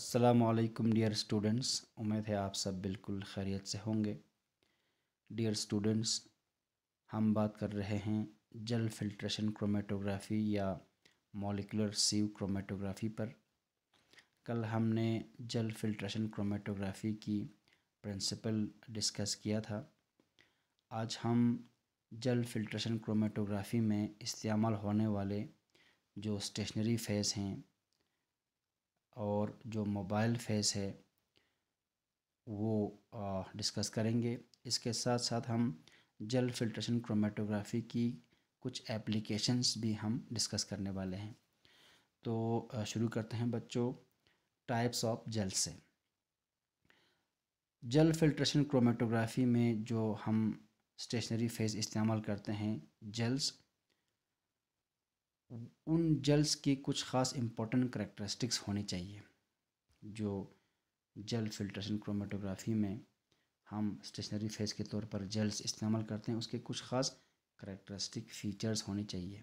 असलकम dear students उम्मीद है आप सब बिल्कुल खैरियत से होंगे डियर स्टूडेंट्स हम बात कर रहे हैं जल फिल्ट्रेशन क्रोमेटोग्राफी या मोलिकुलर सीव क्रोमेटोग्राफी पर कल हमने जल फिल्ट्रेशन क्रोमेटोग्राफी की प्रिंसिपल डिस्कस किया था आज हम जल फिल्ट्रेशन क्रोमेटोग्राफी में इस्तेमाल होने वाले जो स्टेशनरी फेज़ हैं और जो मोबाइल फेस है वो डिस्कस करेंगे इसके साथ साथ हम जल फिल्ट्रेशन क्रोमेटोग्राफी की कुछ एप्लीकेशंस भी हम डिस्कस करने वाले हैं तो शुरू करते हैं बच्चों टाइप्स ऑफ जल से जल फिल्ट्रेशन क्रोमेटोग्राफी में जो हम स्टेशनरी फेज़ इस्तेमाल करते हैं जेल्स उन जल्स के कुछ ख़ास इम्पोर्टेंट करेक्टरिस्टिक्स होनी चाहिए जो जल फिल्ट्रेशन क्रोमेटोग्राफी में हम स्टेशनरी फेज़ के तौर पर जल्स इस्तेमाल करते हैं उसके कुछ ख़ास करेक्टरिस्टिक फ़ीचर्स होने चाहिए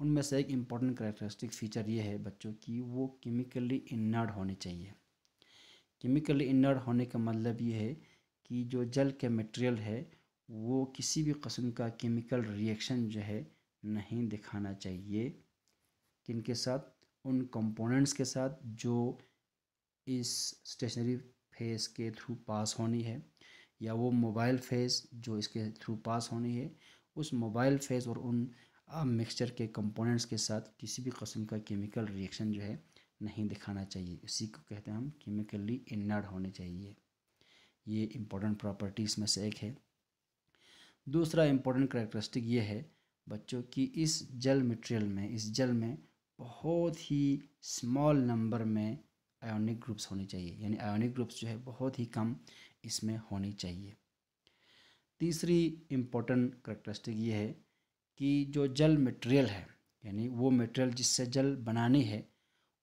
उनमें से एक इम्पॉर्टेंट करेक्टरिस्टिक फ़ीचर ये है बच्चों की वो केमिकली इनर्ड होने चाहिए केमिकली इनर्ड होने का मतलब ये है कि जो जल के मटेरियल है वो किसी भी कस्म का केमिकल रिएक्शन जो है नहीं दिखाना चाहिए किन के साथ उन कंपोनेंट्स के साथ जो इस स्टेशनरी फेस के थ्रू पास होनी है या वो मोबाइल फेस जो इसके थ्रू पास होनी है उस मोबाइल फेस और उन मिक्सचर के कंपोनेंट्स के साथ किसी भी कस्म का केमिकल रिएक्शन जो है नहीं दिखाना चाहिए इसी को कहते हैं हम केमिकली इन्नर्ड होने चाहिए ये इम्पोर्टेंट प्रॉपर्टीज़ में से एक है दूसरा इम्पोर्टेंट करेक्टरिस्टिक ये है बच्चों की इस जल मटेरियल में इस जल में बहुत ही स्मॉल नंबर में आयोनिक ग्रुप्स होने चाहिए यानी आयोनिक ग्रुप्स जो है बहुत ही कम इसमें होनी चाहिए तीसरी इम्पोर्टेंट करेक्टरिस्टिक ये है कि जो जल मटेरियल है यानी वो मटेरियल जिससे जल बनानी है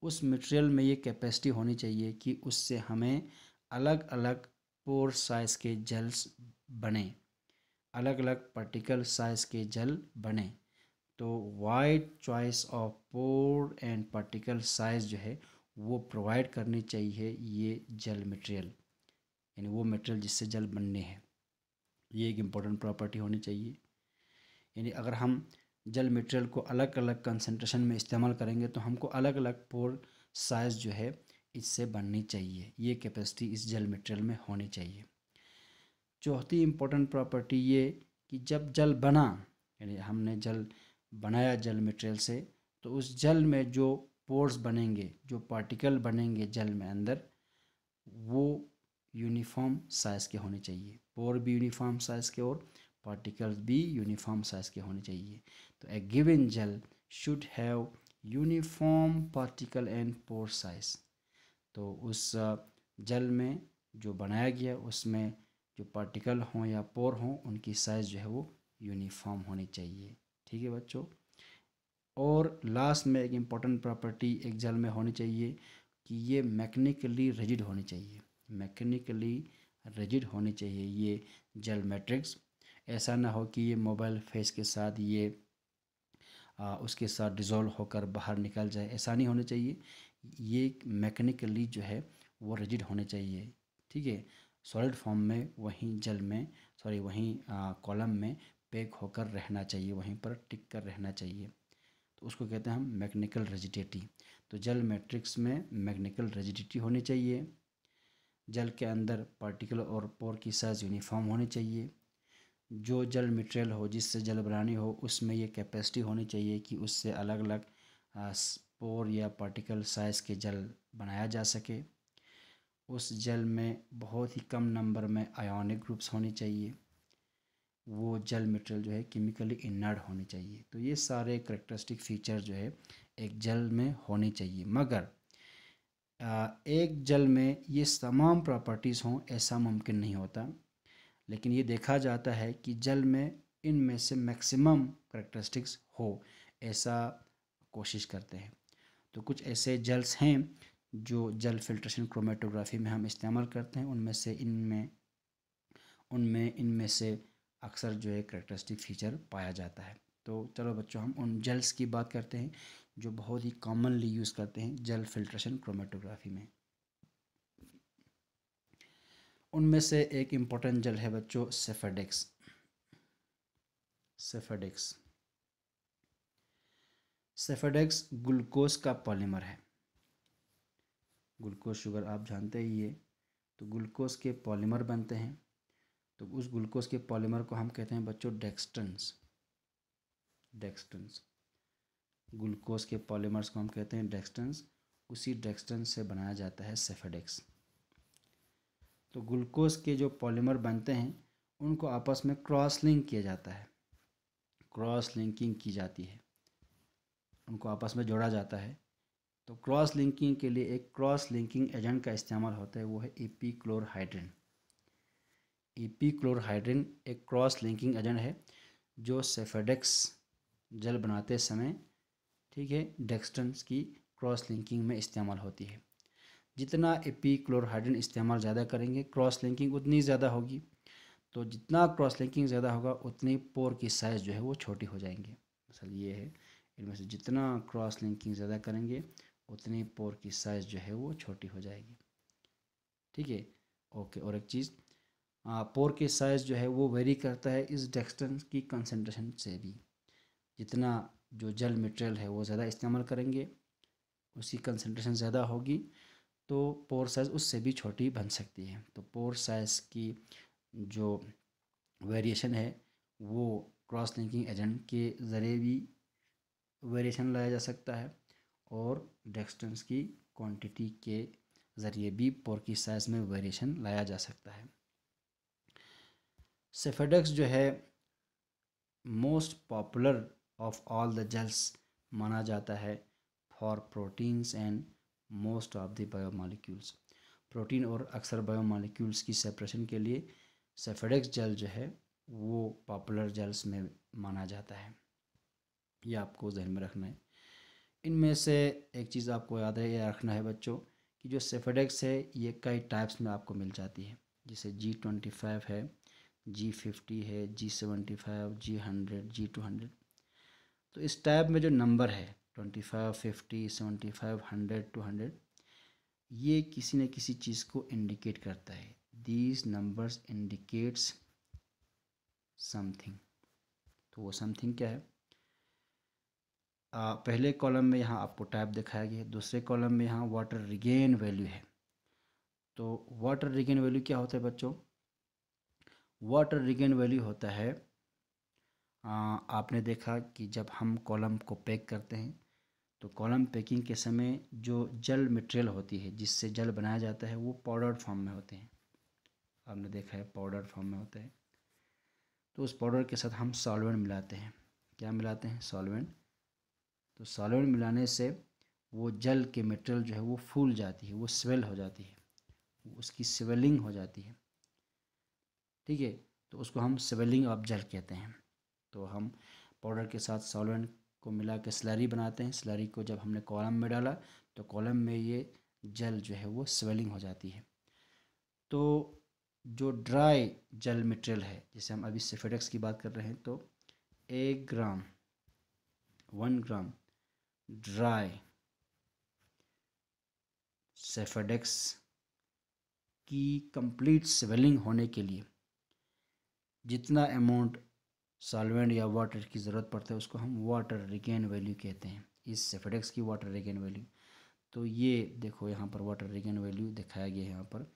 उस मटेरियल में ये कैपेसिटी होनी चाहिए कि उससे हमें अलग अलग पोर साइज़ के जल्स बने अलग अलग पर्टिकल साइज के जल बने तो wide choice of pore and particle size जो है वो प्रोवाइड करनी चाहिए ये जल मटेरियल यानी वो मटेरियल जिससे जल बनने हैं ये एक इम्पोर्टेंट प्रॉपर्टी होनी चाहिए यानी अगर हम जल मटेरियल को अलग अलग कंसनट्रेशन में इस्तेमाल करेंगे तो हमको अलग अलग पोर साइज़ जो है इससे बननी चाहिए ये कैपेसिटी इस जल मटेरियल में होनी चाहिए चौथी इम्पोर्टेंट प्रॉपर्टी ये कि जब जल बना यानी हमने जल बनाया जल मटेरियल से तो उस जल में जो पोर्स बनेंगे जो पार्टिकल बनेंगे जल में अंदर वो यूनिफॉर्म साइज़ के होने चाहिए पोर भी यूनिफॉर्म साइज़ के और पार्टिकल्स भी यूनिफॉर्म साइज़ के होने चाहिए तो a given gel should have uniform particle and pore size तो उस जल में जो बनाया गया उसमें जो पार्टिकल हों या पोर हों उनकी साइज़ जो है वो यूनिफॉर्म होनी चाहिए ठीक है बच्चों और लास्ट में एक इम्पॉर्टेंट प्रॉपर्टी एक जल में होनी चाहिए कि ये मैकेनिकली रिजिड होनी चाहिए मैकेनिकली रिजिड होनी चाहिए ये जल मैट्रिक्स ऐसा ना हो कि ये मोबाइल फेस के साथ ये आ, उसके साथ डिज़ोल्व होकर बाहर निकल जाए ऐसा नहीं होना चाहिए ये मैकेनिकली जो है वो रिजिड होने चाहिए ठीक है सॉलिड फॉर्म में वहीं जल में सॉरी वहीं कॉलम में पैक होकर रहना चाहिए वहीं पर टिक कर रहना चाहिए तो उसको कहते हैं हम मैग्निकल रेजिडिटी तो जल मैट्रिक्स में मैग्निकल रेजिडिटी होनी चाहिए जल के अंदर पार्टिकल और पोर की साइज यूनिफॉर्म होनी चाहिए जो जल मटेरियल हो जिससे जल बनानी हो उसमें ये कैपेसिटी होनी चाहिए कि उससे अलग अलग पोर या पार्टिकल साइज़ के जल बनाया जा सके उस जल में बहुत ही कम नंबर में आयोनिक ग्रुप्स होने चाहिए वो जल मटेरियल जो है केमिकली इनर्ड होने चाहिए तो ये सारे करेक्टरिस्टिक फीचर जो है एक जल में होने चाहिए मगर एक जल में ये तमाम प्रॉपर्टीज़ हों ऐसा मुमकिन नहीं होता लेकिन ये देखा जाता है कि जल में इन में से मैक्सिमम करेक्टरिस्टिक्स हो ऐसा कोशिश करते हैं तो कुछ ऐसे जल्स हैं जो जल फिल्ट्रेशन क्रोमेटोग्राफी में हम इस्तेमाल करते हैं उनमें से इनमें उनमें इनमें से अक्सर जो है करेक्टरिस्टिक फीचर पाया जाता है तो चलो बच्चों हम उन जेल्स की बात करते हैं जो बहुत ही कॉमनली यूज़ करते हैं जल फिल्ट्रेशन क्रोमेटोग्राफी में उनमें से एक इम्पोर्टेंट जल है बच्चों सेफेडिक्स सेफेडिक्स सेफेडिक्स ग्लूकोज का पॉलीमर है ग्लूकोज शुगर आप जानते ही है तो ग्लूकोज के पॉलीमर बनते हैं तो उस ग्लूकोज के पॉलीमर को हम कहते हैं बच्चों डेक्सटन्स डेक्सटन्स ग्लूकोज के पॉलीमर्स को हम कहते हैं डेक्सटन्स उसी डेक्सटन से बनाया जाता है सेफेडेक्स तो ग्लूकोज के जो पॉलीमर बनते हैं उनको आपस में क्रॉस लिंक किया जाता है क्रॉस लिंकिंग की जाती है उनको आपस में जोड़ा जाता है तो क्रॉस लिंकिंग के लिए एक क्रॉस लिंकिंग एजेंट का इस्तेमाल होता है वो है एपी क्लोरहाइड्रिन एपी क्लोरहाइड्रिन एक क्रॉस लिंकिंग एजेंट है जो सेफेडेक्स जल बनाते समय ठीक है डेक्सटन्स की क्रॉस लिंकिंग में इस्तेमाल होती है जितना एपी क्लोरहाइड्रिन इस्तेमाल ज़्यादा करेंगे क्रॉस लिंकिंग उतनी ज़्यादा होगी तो जितना क्रॉस लिंकिंग ज़्यादा होगा उतनी पोर की साइज़ जो है वो छोटी हो जाएंगे असल ये है इनमें से जितना क्रॉस लिंकिंग ज़्यादा करेंगे उतनी पोर की साइज़ जो है वो छोटी हो जाएगी ठीक है ओके और एक चीज़ हाँ, पोर की साइज़ जो है वो वेरी करता है इस डेक्सटेंस की कंसनट्रेशन से भी जितना जो जल मटेरियल है वो ज़्यादा इस्तेमाल करेंगे उसकी कंसनट्रेशन ज़्यादा होगी तो पोर साइज़ उससे भी छोटी बन सकती है तो पोर साइज़ की जो वेरिएशन है वो क्रॉस लिंकिंग एजेंट के ज़रिए भी वेरिएशन लाया जा सकता है और डेक्सटेंस की क्वांटिटी के ज़रिए भी पोर की साइज़ में वेरिएशन लाया जा सकता है सेफेडक्स जो है most popular of all the gels माना जाता है for proteins and most of the biomolecules protein और अक्सर बायोमालिक्यूल्स की सेपरेशन के लिए सेफेडक्स जेल जो है वो पॉपुलर जेल्स में माना जाता है ये आपको जहन में रखना है इनमें से एक चीज़ आपको याद है या रखना है बच्चों कि जो सेफेडेक्स है ये कई टाइप्स में आपको मिल जाती है जैसे जी ट्वेंटी फाइव है जी फिफ्टी है G seventy five G hundred G two hundred तो इस टाइप में जो नंबर है twenty five fifty seventy five hundred two hundred ये किसी न किसी चीज़ को इंडिकेट करता है दीज नंबर्स इंडिकेट्स समथिंग तो वो समथिंग क्या है पहले कॉलम में यहाँ आपको टाइप दिखाया गया है दूसरे कॉलम में यहाँ वाटर रिगेन वैल्यू है तो वाटर रिगेन वैल्यू क्या होता है बच्चों वाटर रिगेन वैल्यू होता है आ, आपने देखा कि जब हम कॉलम को पैक करते हैं तो कॉलम पैकिंग के समय जो जल मटेरियल होती है जिससे जल बनाया जाता है वो पाउडर फॉर्म में होते हैं आपने देखा है पाउडर फॉर्म में होता है तो उस पाउडर के साथ हम सॉल्वेंट मिलाते हैं क्या मिलाते हैं सॉल्वेंट तो सालों मिलाने से वो जल के मटेरियल जो है वो फूल जाती है वो स्वेल हो जाती है उसकी स्वेलिंग हो जाती है ठीक है तो उसको हम स्वेलिंग ऑफ जल कहते हैं तो हम पाउडर के साथ सॉलेंट को मिला के स्लरी बनाते हैं स्लरी को जब हमने कॉलम में डाला तो कॉलम में ये जल जो है वो स्वेलिंग हो जाती है तो जो ड्राई जल मटेरियल है जैसे हम अभी सेफेडक्स की बात कर रहे हैं तो एक ग्राम वन ग्राम ड्राई सेफेडेक्स की कंप्लीट स्वेलिंग होने के लिए जितना अमाउंट सॉल्वेंट या वाटर की ज़रूरत पड़ता है उसको हम वाटर रिगेन वैल्यू कहते हैं इस सेफेडेक्स की वाटर रिगेन वैल्यू तो ये देखो यहाँ पर वाटर रिगेन वैल्यू दिखाया गया है यहाँ पर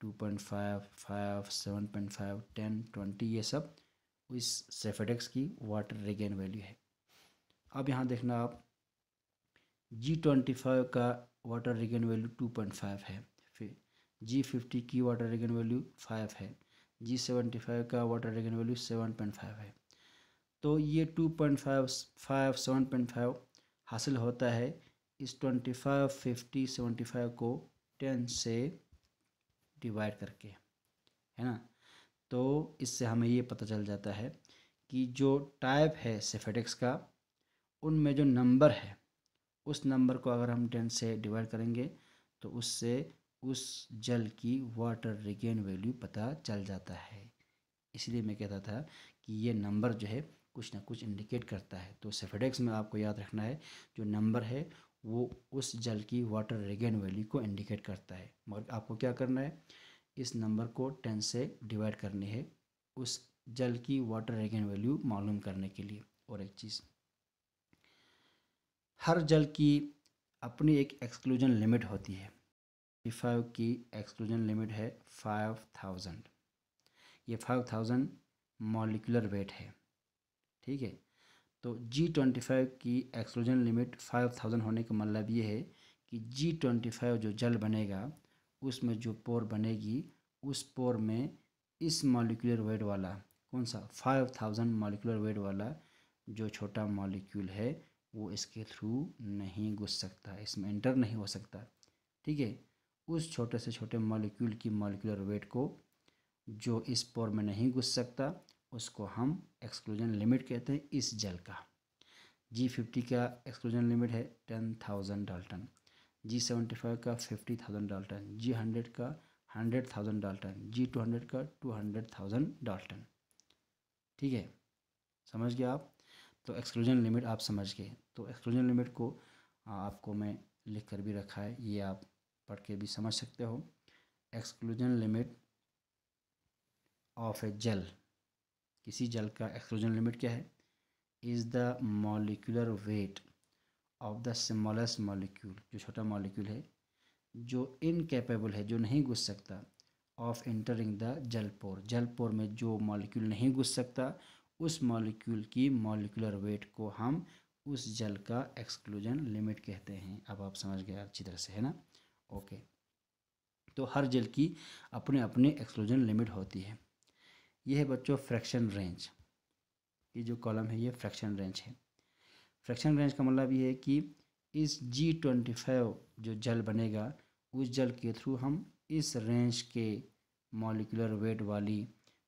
two point five five seven point five ten twenty ये सब इस सेफेडेक्स की वाटर रिगेन वैल्यू है अब यहाँ देखना आप जी ट्वेंटी फाइव का water regain value two point five है फिर जी फिफ्टी की वाटर रिगन वैल्यू फाइव है जी सेवेंटी फाइव का water regain value seven point five है तो ये two point five five seven point five हासिल होता है इस twenty five fifty seventy five को टेन से डिवाइड करके है ना तो इससे हमें ये पता चल जाता है कि जो टाइप है सेफेडेक्स का उनमें जो नंबर है उस नंबर को अगर हम टेन से डिवाइड करेंगे तो उससे उस जल की वाटर रिगेन वैल्यू पता चल जाता है इसलिए मैं कहता था कि ये नंबर जो है कुछ ना कुछ इंडिकेट करता है तो सेफेडेक्स में आपको याद रखना है जो नंबर है वो उस जल की वाटर रिगेन वैल्यू को इंडिकेट करता है मगर आपको क्या करना है इस नंबर को टेन से डिवाइड करनी है उस जल की वाटर रिगेन वैल्यू मालूम करने के लिए और एक चीज़ हर जल की अपनी एक एक्सक्लूजन लिमिट होती है पी फाइव की एक्सक्लूजन लिमिट है फाइव थाउजेंड ये फाइव थाउजेंड मॉलिकुलर वेट है ठीक है तो जी ट्वेंटी फाइव की एक्सक्लूजन लिमिट फाइव थाउजेंड होने का मतलब ये है कि जी ट्वेंटी फाइव जो जल बनेगा उसमें जो पोर बनेगी उस पोर में इस मॉलिकुलर वेट वाला कौन सा फाइव थाउजेंड मॉलिकुलर वेट वाला जो छोटा मॉलिक्यूल है वो इसके थ्रू नहीं घुस सकता इसमें एंटर नहीं हो सकता ठीक है उस छोटे से छोटे मॉलिक्यूल की मॉलिकुलर वेट को जो इस पोर में नहीं घुस सकता उसको हम एक्सक्लूजन लिमिट कहते हैं इस जल का जी फिफ्टी का एक्सक्लूजन लिमिट है ten thousand dalton G seventy five का fifty thousand dalton G hundred का hundred thousand dalton G two hundred का टू हंड्रेड थाउजेंड डाल्टन ठीक है समझ गया आप तो एक्सक्लूजन लिमिट आप समझ गए तो एक्सक्लूजन लिमिट को आपको मैं लिख कर भी रखा है ये आप पढ़ के भी समझ सकते हो एक्सक्लूजन लिमिट ऑफ ए जल किसी जल का एक्सक्लूजन लिमिट क्या है is the molecular weight of the smallest molecule जो छोटा मॉलिक्यूल है जो इनकेपेबल है जो नहीं घुस सकता of entering the gel pore gel pore में जो मॉलिक्यूल नहीं घुस सकता उस मॉलिक्यूल की मॉलिकुलर वेट को हम उस जल का एक्सक्लूजन लिमिट कहते हैं अब आप समझ गए अच्छी तरह से है ना ओके तो हर जल की अपने अपने एक्सक्लूजन लिमिट होती है यह है बच्चों फ्रैक्शन रेंज ये जो कॉलम है ये फ्रैक्शन रेंज है फ्रैक्शन रेंज का मतलब ये है कि इस जी ट्वेंटी फाइव जो जल बनेगा उस जल के थ्रू हम इस रेंज के मॉलिकुलर वेट वाली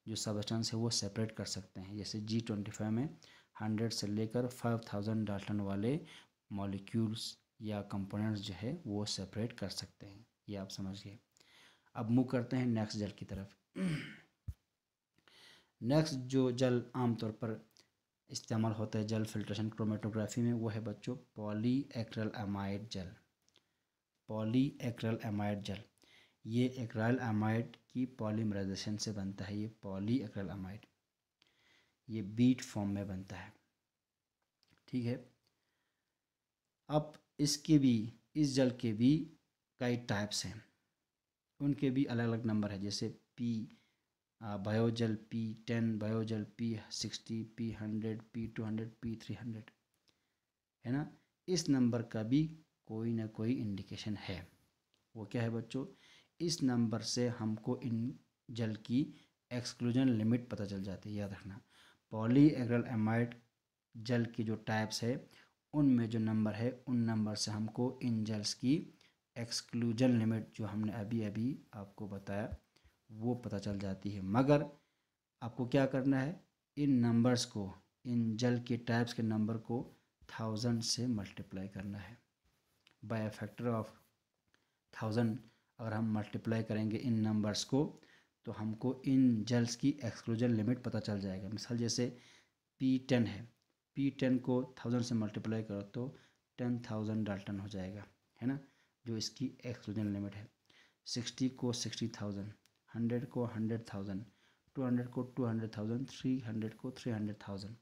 जो सबस्टेंस है वो सेपरेट कर सकते हैं जैसे जी ट्वेंटी फाइव में हंड्रेड से लेकर फाइव थाउजेंड डाल्टन वाले मॉलिक्यूल्स या कंपोनेंट्स जो है वो सेपरेट कर सकते हैं ये आप समझिए अब मूव करते हैं नेक्स्ट जल की तरफ नेक्स्ट जो जल आमतौर पर इस्तेमाल होता है जल फिल्ट्रेशन क्रोमेटोग्राफी में वो है बच्चों polyacrylamide gel polyacrylamide gel ये एक्राइल अमाइड की पॉलीमराइजेशन से बनता है ये पॉली एक्राइल अमाइड ये बीट फॉर्म में बनता है ठीक है अब इसके भी इस जल के भी कई टाइप्स हैं उनके भी अलग अलग नंबर है जैसे P Biogel P ten Biogel P sixty P hundred P two hundred P three hundred है ना इस नंबर का भी कोई ना कोई इंडिकेशन है वो क्या है बच्चों इस नंबर से हमको इन जल की एक्सक्लूजन लिमिट पता चल जाती है याद रखना पॉली एग्रल एमाइड जल की जो टाइप्स है उनमें जो नंबर है उन नंबर से हमको इन जल्स की एक्सक्लूजन लिमिट जो हमने अभी अभी आपको बताया वो पता चल जाती है मगर आपको क्या करना है इन नंबर्स को इन जल के टाइप्स के नंबर को थाउजेंड से मल्टीप्लाई करना है बाय फैक्टर ऑफ थाउजेंड अगर हम मल्टीप्लाई करेंगे इन नंबर्स को तो हमको इन जल्स की एक्सक्लूजन लिमिट पता चल जाएगा मिसाल जैसे पी टेन है पी टेन को थाउजेंड से मल्टीप्लाई करो तो टेन थाउजेंड डाल्टन हो जाएगा है ना जो इसकी एक्सक्लूजन लिमिट है सिक्सटी को सिक्सटी थाउजेंड हंड्रेड को हंड्रेड थाउजेंड टू हंड्रेड को two hundred thousand three hundred को थ्री हंड्रेड थाउजेंड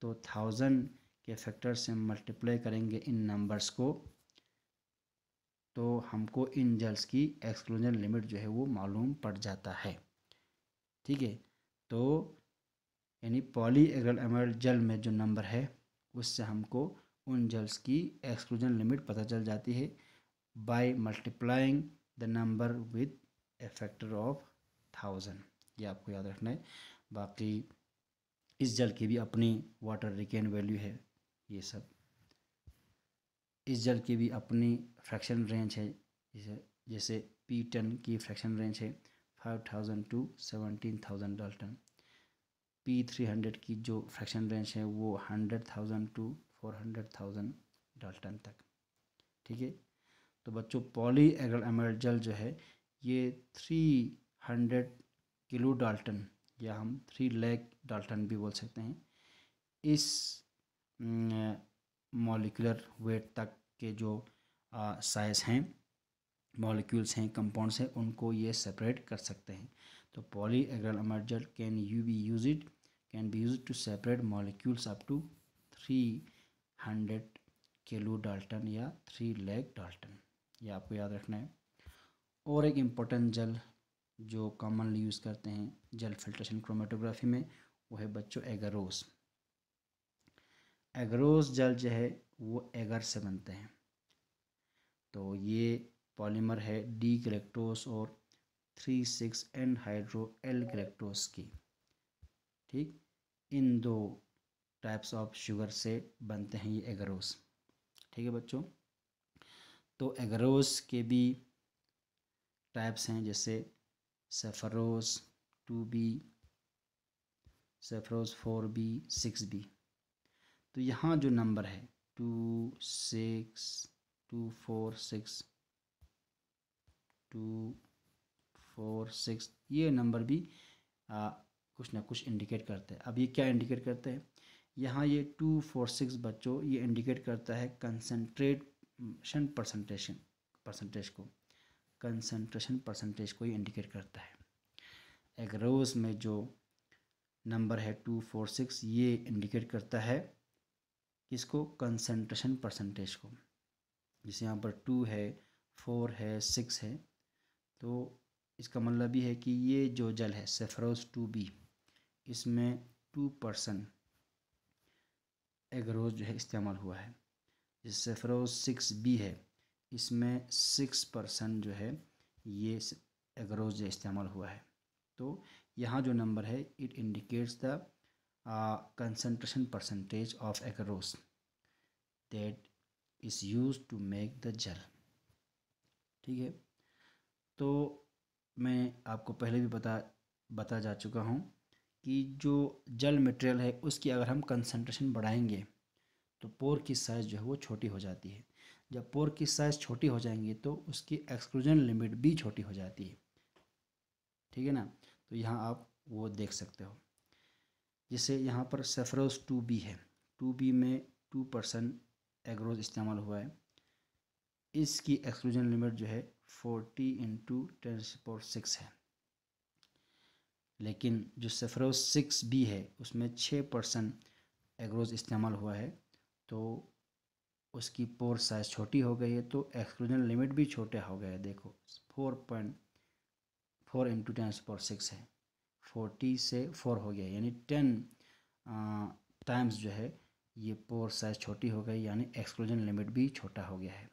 तो थाउजेंड के फैक्टर से मल्टीप्लाई करेंगे इन नंबर्स को तो हमको इन जल्स की एक्सक्लूजन लिमिट जो है वो मालूम पड़ जाता है ठीक है तो यानी पॉली एग्रल एमल जल में जो नंबर है उससे हमको उन जल्स की एक्सक्लूजन लिमिट पता चल जाती है by multiplying the number with a factor of thousand ये आपको याद रखना है बाकी इस जल की भी अपनी वाटर रिकेन वैल्यू है ये सब इस जल की भी अपनी फ्रैक्शन रेंज है जैसे जैसे पी टन की फ्रैक्शन रेंज है five thousand to seventeen thousand dalton P three hundred की जो फ्रैक्शन रेंज है वो hundred thousand to four hundred thousand dalton तक ठीक है तो बच्चों पॉली एग्रल एमरल जल जो है ये थ्री हंड्रेड किलो डाल्टन या हम थ्री लैक डाल्टन भी बोल सकते हैं इस मॉलिकुलर वेट तक के जो साइज़ हैं मॉलिक्यूल्स हैं कंपाउंड्स हैं उनको ये सेपरेट कर सकते हैं तो poly acryl amide gel can you be use it can be use to separate molecules up to three hundred kilo dalton या थ्री लेग डाल्टन ये आपको याद रखना है और एक इम्पोर्टेंट जल जो कॉमनली यूज़ करते हैं जल फिल्ट्रेशन क्रोमेटोग्राफी में वो है बच्चों एगरोस एगरोस जल जो है वो एगर से बनते हैं तो ये पॉलीमर है डी कलेक्टोस और three six anhydro L galactose की ठीक इन दो टाइप्स ऑफ शुगर से बनते हैं ये एगरोस ठीक है बच्चों तो एगरोस के भी टाइप्स हैं जैसे Sepharose two B Sepharose four B six B तो यहाँ जो नंबर है two six two four six two four six ये नंबर भी आ, कुछ ना कुछ इंडिकेट करते हैं अब ये क्या इंडिकेट करते हैं यहाँ ये टू फोर सिक्स बच्चों ये इंडिकेट करता है कंसनट्रेशन परसेंटेशन परसेंटेज को कंसनट्रेशन परसेंटेज को ये इंडिकेट करता है एग रोज़ में जो नंबर है टू फोर सिक्स ये इंडिकेट करता है किसको कंसंट्रेशन परसेंटेज को जैसे यहाँ पर टू है फोर है सिक्स है तो इसका मतलब ये है कि ये जो जल है सेफरोज टू बी इसमें टू परसेंट एगरोज जो है इस्तेमाल हुआ है जैसे सेफरोज सिक्स बी है इसमें सिक्स परसेंट जो है ये एगरोज इस्तेमाल हुआ है तो यहाँ जो नंबर है it indicates the concentration percentage of agarose that is used to make the gel ठीक है तो मैं आपको पहले भी बता बता जा चुका हूँ कि जो जल मटेरियल है उसकी अगर हम कंसनट्रेशन बढ़ाएंगे तो पोर की साइज़ जो है वो छोटी हो जाती है जब पोर की साइज़ छोटी हो जाएंगी तो उसकी एक्सक्लूजन लिमिट भी छोटी हो जाती है ठीक है ना तो यहाँ आप वो देख सकते हो जैसे यहाँ पर सेफरोस टू बी है टू बी में टू परसेंट एग्रोज इस्तेमाल हुआ है इसकी एक्सक्लूजन लिमिट जो है forty into ten support six है लेकिन जो सेफरोस सिक्स बी है उसमें छः परसेंट एग्रोज इस्तेमाल हुआ है तो उसकी पोर साइज़ छोटी हो गई है तो एक्सक्लूजन लिमिट भी छोटा हो गया है देखो four point four into ten support six है फोर्टी से फोर हो गया यानी टेन टाइम्स जो है ये पोर साइज छोटी हो गई यानी एक्सक्लूजन लिमिट भी छोटा हो गया है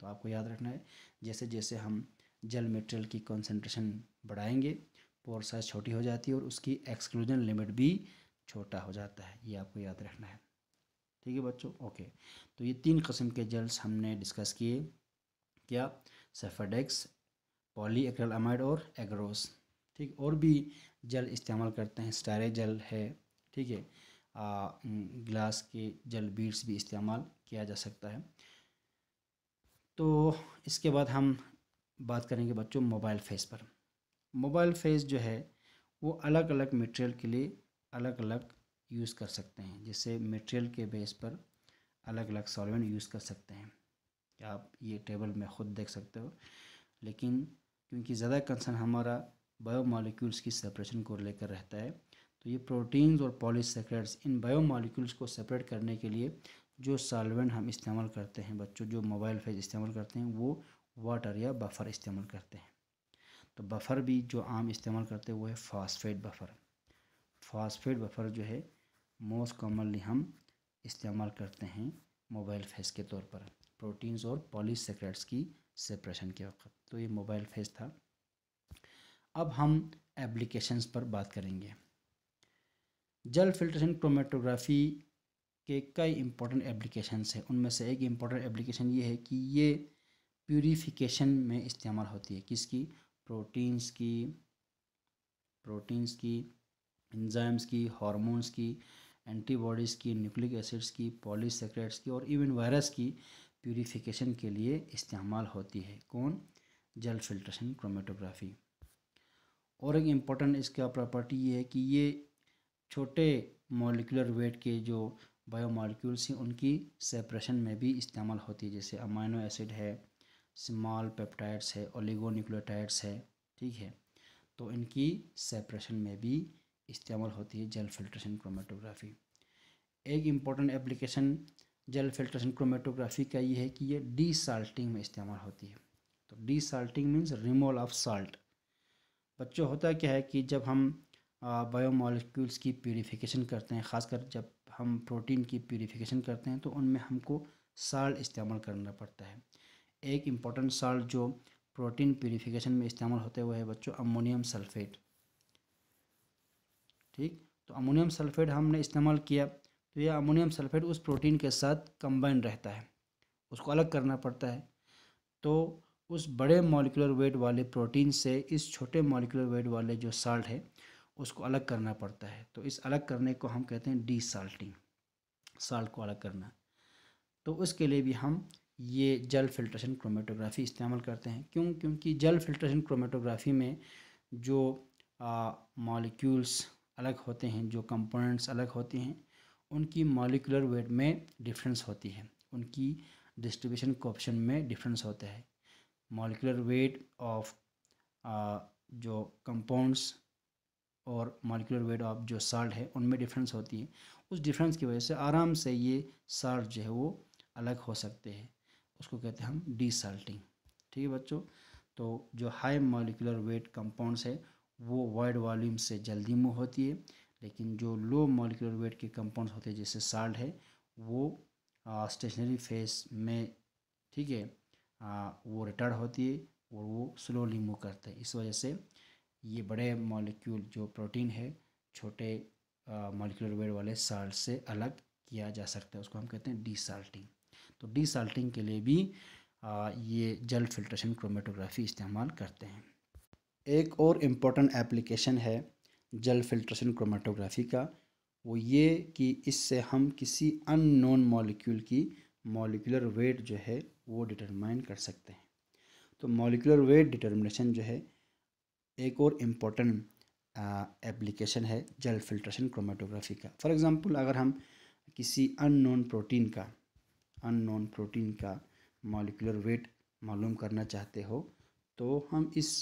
तो आपको याद रखना है जैसे जैसे हम जल मेटेरियल की कंसंट्रेशन बढ़ाएंगे पोर साइज छोटी हो जाती है और उसकी एक्सक्लूजन लिमिट भी छोटा हो जाता है ये आपको याद रखना है ठीक है बच्चों ओके तो ये तीन कस्म के जल्स हमने डिस्कस किए क्या सेफाडेक्स पॉली एक्रेल और एग्रोस ठीक और भी जल इस्तेमाल करते हैं स्टारे जल है ठीक है गिलास के जल बीड्स भी इस्तेमाल किया जा सकता है तो इसके बाद हम बात करेंगे बच्चों मोबाइल फेस पर मोबाइल फेस जो है वो अलग अलग मटेरियल के लिए अलग अलग यूज़ कर सकते हैं जैसे मटेरियल के बेस पर अलग अलग सॉल्वेंट यूज़ कर सकते हैं आप ये टेबल में ख़ुद देख सकते हो लेकिन क्योंकि ज़्यादा कंसर्न हमारा बायोमोलिक्यूल्स की सेपरेशन को लेकर रहता है तो ये प्रोटीन्स और पॉलीसेक्रेट्स इन बायोमोलिक्यूल्स को सेपरेट करने के लिए जो सालवेंट हम इस्तेमाल करते हैं बच्चों जो मोबाइल फेज इस्तेमाल करते हैं वो वाटर या बफर इस्तेमाल करते हैं तो बफर भी जो आम इस्तेमाल करते हैं वो है फास्फेट बफर फास्फेट बफर जो है मोस्ट कॉमनली हम इस्तेमाल करते हैं मोबाइल फेज के तौर पर प्रोटीन्स और पॉलीसेक्रेट्स की सेपरेशन के वक्त तो ये मोबाइल फेज था अब हम एप्लीकेशंस पर बात करेंगे जल फिल्ट्रेशन क्रोमेटोग्राफी के कई इम्पोर्टेंट एप्लीकेशंस हैं उनमें से एक इम्पोर्टेंट एप्लीकेशन ये है कि ये प्यूरिफिकेशन में इस्तेमाल होती है किसकी प्रोटीन्स की प्रोटीन्स की एंजाइम्स की हार्मोन्स की एंटीबॉडीज़ की न्यूक्लिक एसिड्स की पॉलीसेक्रेट्स की और इवन वायरस की प्यूरिफिकेशन के लिए इस्तेमाल होती है कौन जल फिल्ट्रेशन क्रोमेटोग्राफी और एक इम्पॉर्टेंट इसका प्रॉपर्टी ये है कि ये छोटे मोलिकुलर वेट के जो बायोमालिक्यूल्स हैं उनकी सेपरेशन में भी इस्तेमाल होती है जैसे अमाइनो एसिड है स्मॉल पेप्टाइड्स है ओलिगोन्यूक्लियोटाइड्स है ठीक है तो इनकी सेपरेशन में भी इस्तेमाल होती है जेल फिल्ट्रेशन क्रोमेटोग्राफी एक important application gel filtration chromatography का ये है कि ये डी साल्टिंग में इस्तेमाल होती है तो desalting means removal of salt बच्चों होता क्या है कि जब हम बायोमोलिक्यूल्स की प्योरीफिकेशन करते हैं ख़ासकर जब हम प्रोटीन की प्योरीफिकेशन करते हैं तो उनमें हमको साल्ट इस्तेमाल करना पड़ता है एक इम्पॉर्टेंट साल्ट जो प्रोटीन प्योरीफिकेशन में इस्तेमाल होते हुए है बच्चों अमोनियम सल्फेट ठीक तो अमोनियम सल्फेट हमने इस्तेमाल किया तो यह अमोनियम सल्फेट उस प्रोटीन के साथ कंबाइन रहता है उसको अलग करना पड़ता है तो उस बड़े मॉलिकुलर वेट वाले प्रोटीन से इस छोटे मॉलिकुलर वेट वाले जो साल्ट है उसको अलग करना पड़ता है तो इस अलग करने को हम कहते हैं डी साल्टिंग साल्ट को अलग करना तो उसके लिए भी हम ये जल फिल्ट्रेशन क्रोमेटोग्राफी इस्तेमाल करते हैं क्यों क्योंकि जल फिल्ट्रेशन क्रोमेटोग्राफी में जो मॉलिक्यूल्स अलग होते हैं जो कंपोनेंट्स अलग होते हैं उनकी मॉलिकुलर वेट में डिफरेंस होती है उनकी डिस्ट्रीब्यूशन कोप्शन में डिफरेंस होता है मॉलिकुलर वेट ऑफ जो कंपाउंड्स और मॉलिकुलर वेट ऑफ जो साल्ट है उनमें डिफरेंस होती है उस डिफरेंस की वजह से आराम से ये साल्ट जो है वो अलग हो सकते हैं उसको कहते हैं हम डी साल्टिंग ठीक है बच्चों तो जो हाई मॉलिकुलर वेट कंपाउंड्स है वो वाइड वॉल्यूम से जल्दी मूव होती है लेकिन जो लो मॉलिकुलर वेट के कंपाउंड्स होते हैं जैसे साल्ट है वो स्टेशनरी uh, फेस में ठीक है वो रिटर्न होती है और वो स्लोली मूव करते हैं इस वजह से ये बड़े मॉलिक्यूल जो प्रोटीन है छोटे मॉलिक्यूलर वेट वाले साल्ट से अलग किया जा सकता है उसको हम कहते हैं डी तो डी के लिए भी आ, ये जल फिल्ट्रेशन क्रोमेटोग्राफी इस्तेमाल करते हैं एक और इम्पोर्टेंट एप्लीकेशन है जल फिल्ट्रेशन क्रोमेटोग्राफी का वो ये कि इससे हम किसी अननोन मॉलिक्यूल की मॉलिकुलर वेट जो है वो डिटरमाइन कर सकते हैं तो मॉलिकुलर वेट डिटर्मिनेशन जो है एक और इम्पॉर्टेंट एप्लीकेशन है जल फिल्ट्रेशन क्रोमेटोग्राफी का फॉर एग्ज़ाम्पल अगर हम किसी अननोन प्रोटीन का अननोन प्रोटीन का मॉलिकुलर वेट मालूम करना चाहते हो तो हम इस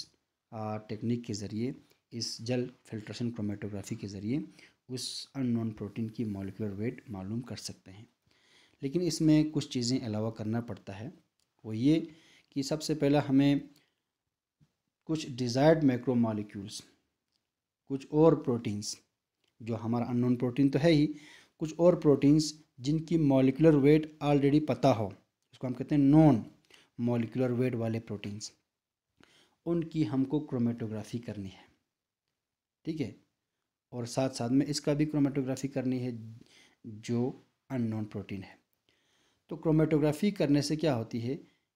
टेक्निक के ज़रिए इस जल फिल्ट्रेशन क्रोमेटोग्राफी के ज़रिए उस अननोन प्रोटीन की मॉलिकुलर वेट मालूम कर सकते हैं लेकिन इसमें कुछ चीज़ें अलावा करना पड़ता है वो ये कि सबसे पहला हमें कुछ डिज़ायर्ड मैक्रो मॉलिक्यूल्स कुछ और प्रोटीन्स जो हमारा अननोन प्रोटीन तो है ही कुछ और प्रोटीन्स जिनकी मॉलिकुलर वेट ऑलरेडी पता हो उसको हम कहते हैं नॉन मॉलिकुलर वेट वाले प्रोटीन्स उनकी हमको क्रोमेटोग्राफी करनी है ठीक है और साथ साथ में इसका भी क्रोमेटोग्राफी करनी है जो अननोन प्रोटीन है तो क्रोमेटोग्राफी करने से क्या होती है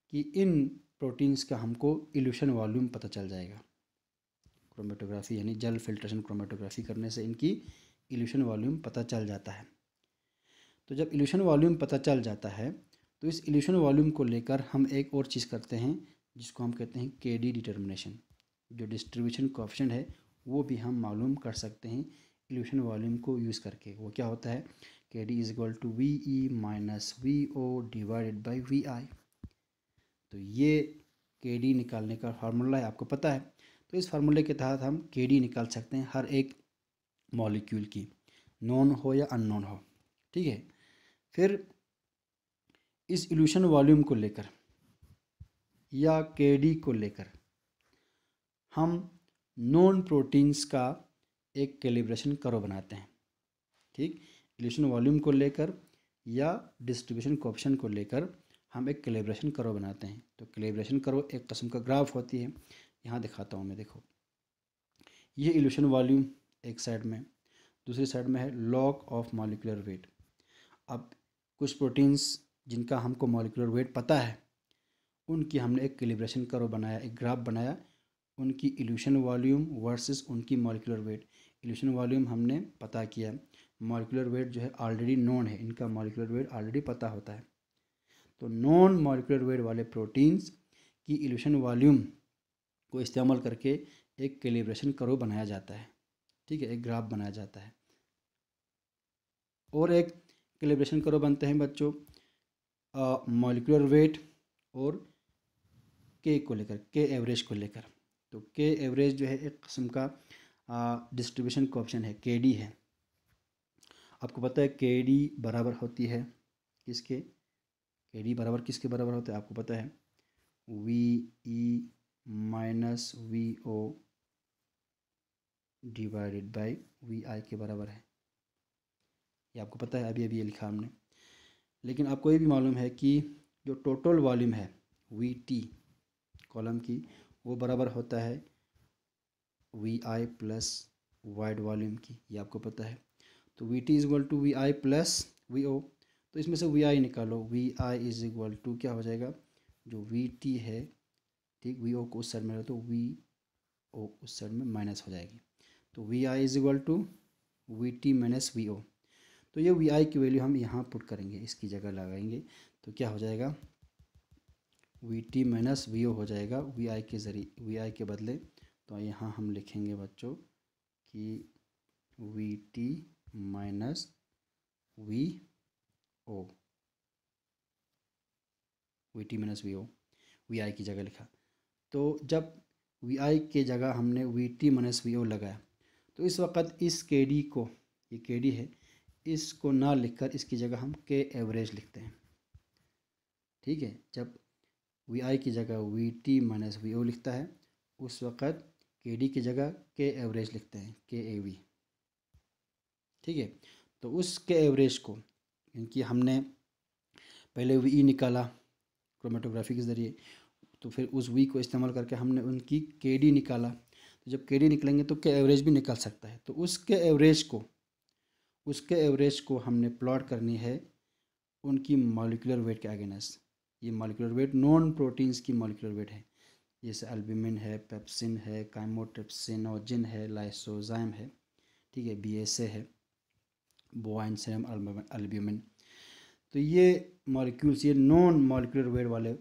कि इन प्रोटीन्स का हमको इल्यूशन वॉल्यूम पता चल जाएगा क्रोमेटोग्राफी यानी जल फिल्ट्रेशन क्रोमेटोग्राफी करने से इनकी इल्यूशन वॉल्यूम पता चल जाता है तो जब इल्यूशन वॉल्यूम पता चल जाता है तो इस इल्यूशन वॉल्यूम को लेकर हम एक और चीज़ करते हैं जिसको हम कहते हैं के डी डिटर्मिनेशन जो डिस्ट्रीब्यूशन कॉफिशेंट है वो भी हम मालूम कर सकते हैं इल्यूशन वॉल्यूम को यूज़ करके वो क्या होता है KD is equal to V E minus V O divided by V I तो ये के डी निकालने का फार्मूला है आपको पता है तो इस फार्मूले के तहत हम के डी निकाल सकते हैं हर एक मॉलिक्यूल की नॉन हो या अननोन हो ठीक है फिर इस इल्यूशन वॉल्यूम को लेकर या के डी को लेकर हम नॉन प्रोटीन्स का एक कैलिब्रेशन करो बनाते हैं ठीक डिलीशन वॉल्यूम को लेकर या डिस्ट्रीब्यूशन कोऑप्शन को लेकर हम एक कैलिब्रेशन करो बनाते हैं तो कैलिब्रेशन करो एक कस्म का ग्राफ होती है यहाँ दिखाता हूँ मैं देखो ये इल्यूशन वॉल्यूम एक साइड में दूसरी साइड में है लॉक ऑफ मॉलिकुलर वेट अब कुछ प्रोटीन्स जिनका हमको मॉलिकुलर वेट पता है उनकी हमने एक कैलिब्रेशन करो बनाया एक ग्राफ बनाया उनकी इल्यूशन वॉल्यूम वर्सेस उनकी मॉलिकुलर वेट इल्यूशन वॉल्यूम हमने पता किया मॉलिकुलर वेट जो है ऑलरेडी नोन है इनका मॉलिकुलर वेट ऑलरेडी पता होता है तो नॉन मॉलिकुलर वेट वाले प्रोटीन्स की इल्यूशन वॉल्यूम को इस्तेमाल करके एक कैलिब्रेशन करो बनाया जाता है ठीक है एक ग्राफ बनाया जाता है और एक कैलिब्रेशन करो बनते हैं बच्चों मॉलिकुलर वेट और के को लेकर के एवरेज को लेकर तो के एवरेज जो है एक किस्म का डिस्ट्रीब्यूशन का ऑप्शन है के डी है आपको पता है के डी बराबर होती है किसके के डी बराबर किसके बराबर होता है आपको पता है V E minus V O divided by V I के बराबर है ये आपको पता है अभी अभी ये लिखा हमने लेकिन आपको ये भी मालूम है कि जो टोटल वॉल्यूम है वी टी कॉलम की वो बराबर होता है V I plus void volume की ये आपको पता है तो V T is equal to V I plus V O तो इसमें से वी आई निकालो V I is equal to क्या हो जाएगा जो वी टी है ठीक वी ओ को उस साइड में तो वी ओ उस साइड में माइनस हो जाएगी तो V I is equal to V T minus V O तो ये वी आई की वैल्यू हम यहाँ पुट करेंगे इसकी जगह लगाएंगे तो क्या हो जाएगा V T minus V O हो जाएगा वी आई के जरिए वी आई के बदले तो यहाँ हम लिखेंगे बच्चों कि V T minus V O V T minus V O V I की जगह लिखा तो जब वी आई के जगह हमने V T minus V O लगाया तो इस वक्त इस के डी को ये के डी है इसको ना लिखकर इसकी जगह हम के एवरेज लिखते हैं ठीक है जब वी आई की जगह V T minus V O लिखता है उस वक्त के डी की जगह के एवरेज लिखते हैं के ए वी ठीक है तो उसके एवरेज को क्योंकि हमने पहले वी निकाला क्रोमेटोग्राफी के ज़रिए तो फिर उस वी को इस्तेमाल करके हमने उनकी के डी निकाला तो जब के डी निकलेंगे तो के एवरेज भी निकल सकता है तो उसके एवरेज को उसके एवरेज को हमने प्लॉट करनी है उनकी मॉलिकुलर वेट के अगेंस्ट ये मॉलिकुलर वेट नॉन प्रोटीन्स की मॉलिकुलर वेट है जैसे अल्बुमिन है पेप्सिन है जिन है लाइसोजाइम है ठीक है बी है बोवाइन सेरम अल्ब्यूमिन तो ये मॉलिक्यूल्स ये नॉन मॉलिकुलर वेट वाले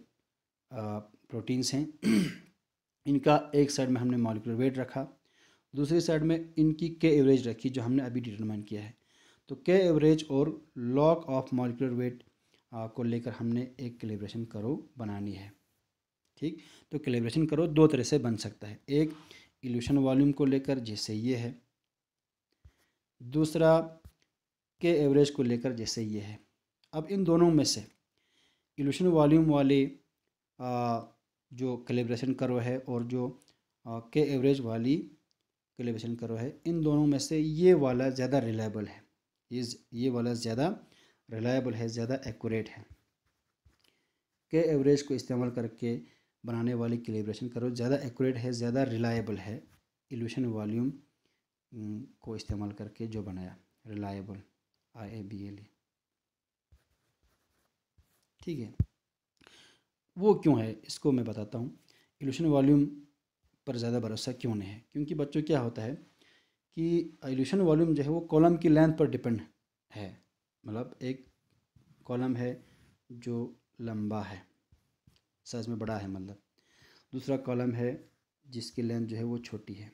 प्रोटीन्स हैं इनका एक साइड में हमने मॉलिकुलर वेट रखा दूसरी साइड में इनकी के एवरेज रखी जो हमने अभी डिटरमाइन किया है तो के एवरेज और लॉक ऑफ मॉलिकुलर वेट को लेकर हमने एक कैलिब्रेशन करो बनानी है ठीक तो कैलिब्रेशन करो दो तरह से बन सकता है एक इल्यूशन वॉल्यूम को लेकर जैसे ये है दूसरा के एवरेज को लेकर जैसे ये है अब इन दोनों में से इल्यूशन वॉल्यूम वाली आ, जो कैलिब्रेशन करो है और जो आ, के एवरेज वाली कैलिब्रेशन करो है इन दोनों में से ये वाला ज़्यादा रिलायबल है ये ये वाला ज़्यादा रिलायबल है ज़्यादा एक्यूरेट है के एवरेज को इस्तेमाल करके बनाने वाली कैलिब्रेशन करो ज़्यादा एक्यूरेट है ज़्यादा रिलायबल है इल्यूशन वॉल्यूम को इस्तेमाल करके जो बनाया reliable I A B L A ठीक है वो क्यों है इसको मैं बताता हूँ एल्यूशन वॉल्यूम पर ज़्यादा भरोसा क्यों नहीं है क्योंकि बच्चों क्या होता है कि एल्यूशन वॉल्यूम जो है वो कॉलम की लेंथ पर डिपेंड है मतलब एक कॉलम है जो लंबा है साइज में बड़ा है मतलब दूसरा कॉलम है जिसकी लेंथ जो है वो छोटी है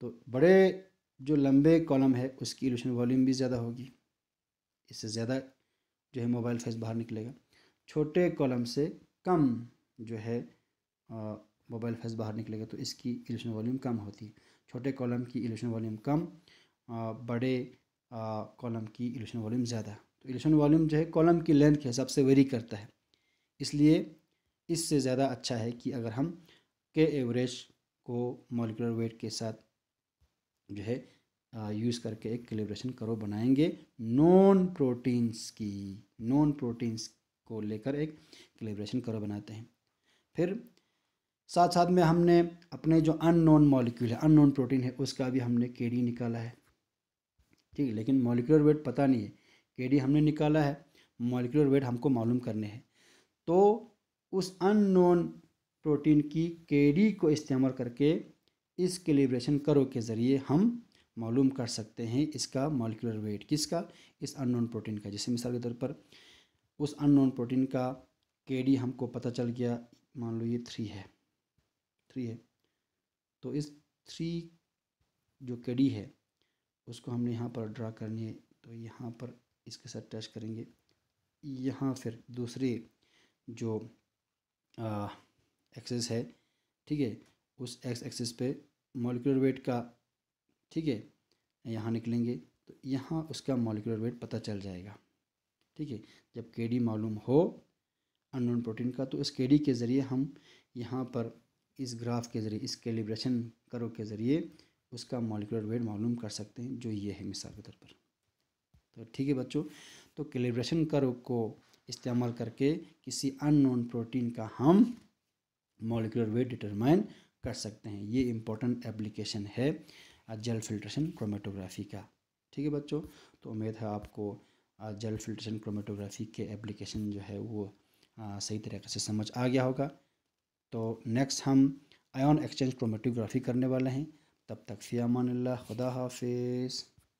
तो बड़े जो लंबे कॉलम है उसकी एल्यूशन वॉल्यूम भी ज़्यादा होगी इससे ज़्यादा जो है मोबाइल फेस बाहर निकलेगा छोटे कॉलम से कम जो है मोबाइल फेस बाहर निकलेगा तो इसकी एल्यूशन वॉल्यूम कम होती है छोटे कॉलम की एल्यूशन वॉल्यूम कम आ, बड़े कॉलम की एल्यूशन वॉल्यूम ज़्यादा तो एल्यूशन वॉल्यूम जो है कॉलम की लेंथ के हिसाब से वेरी करता है इसलिए इससे ज़्यादा अच्छा है कि अगर हम के एवरेज को मॉलिकुलर वेट के साथ जो है यूज़ करके एक कैलिब्रेशन करो बनाएंगे नॉन प्रोटीन्स की नॉन प्रोटीन्स को लेकर एक कैलिब्रेशन करो बनाते हैं फिर साथ साथ में हमने अपने जो अननोन मॉलिक्यूल है अननोन प्रोटीन है उसका भी हमने के डी निकाला है ठीक है लेकिन मॉलिकुलर वेट पता नहीं है के डी हमने निकाला है मॉलिकुलर वेट हमको मालूम करने हैं तो उस अननोन प्रोटीन की के डी को इस्तेमाल करके इस कैलिब्रेशन करो के ज़रिए हम मालूम कर सकते हैं इसका मॉलिकुलर वेट किसका इस अननोन प्रोटीन का जैसे मिसाल के तौर पर उस अननोन प्रोटीन का के हमको पता चल गया मान लो ये थ्री है थ्री है तो इस थ्री जो के है उसको हमने यहाँ पर ड्रा करनी है तो यहाँ पर इसके साथ टच करेंगे यहाँ फिर दूसरे जो एक्सेस है ठीक है उस एक्स एक्सिस पे मोलिकुलर वेट का ठीक है यहाँ निकलेंगे तो यहाँ उसका मोलिकुलर वेट पता चल जाएगा ठीक है जब के मालूम हो अननोन प्रोटीन का तो इस के के ज़रिए हम यहाँ पर इस ग्राफ के ज़रिए इस कैलिब्रेशन करो के ज़रिए उसका मॉलिकुलर वेट मालूम कर सकते हैं जो ये है मिसाल के तौर पर तो ठीक है बच्चों तो कैलिब्रेशन करो को इस्तेमाल करके किसी अननोन प्रोटीन का हम मॉलिकुलर वेट डिटरमाइन कर सकते हैं ये इम्पोर्टेंट एप्लीकेशन है जल फिल्ट्रेशन क्रोमेटोग्राफी का ठीक है बच्चों तो उम्मीद है आपको जल फिल्ट्रेशन क्रोमेटोग्राफी के एप्लीकेशन जो है वो सही तरीके से समझ आ गया होगा तो नेक्स्ट हम आयन एक्सचेंज क्रोमेटोग्राफी करने वाले हैं तब तक फ़ियामान खुदा हाफिज़